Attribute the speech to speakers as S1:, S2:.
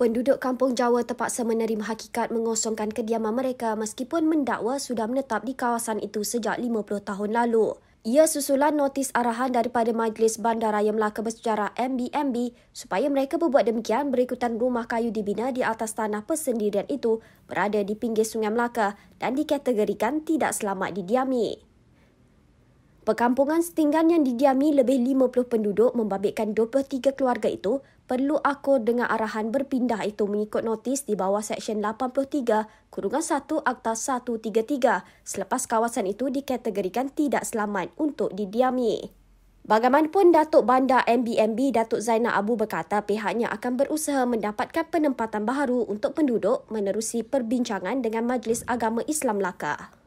S1: Penduduk kampung Jawa terpaksa menerima hakikat mengosongkan kediaman mereka meskipun mendakwa sudah menetap di kawasan itu sejak 50 tahun lalu. Ia susulan notis arahan daripada Majlis Bandaraya Melaka Bersejarah MBMB supaya mereka berbuat demikian berikutan rumah kayu dibina di atas tanah persendirian itu berada di pinggir Sungai Melaka dan dikategorikan tidak selamat didiami. Perkampungan setinggan yang didiami lebih 50 penduduk membabitkan 23 keluarga itu perlu akur dengan arahan berpindah itu mengikut notis di bawah Seksyen 83 Kurungan 1 Akta 133 selepas kawasan itu dikategorikan tidak selamat untuk didiami. Bagaimanapun Datuk Bandar MBMB Datuk Zainal Abu berkata pihaknya akan berusaha mendapatkan penempatan baru untuk penduduk menerusi perbincangan dengan Majlis Agama Islam Laka.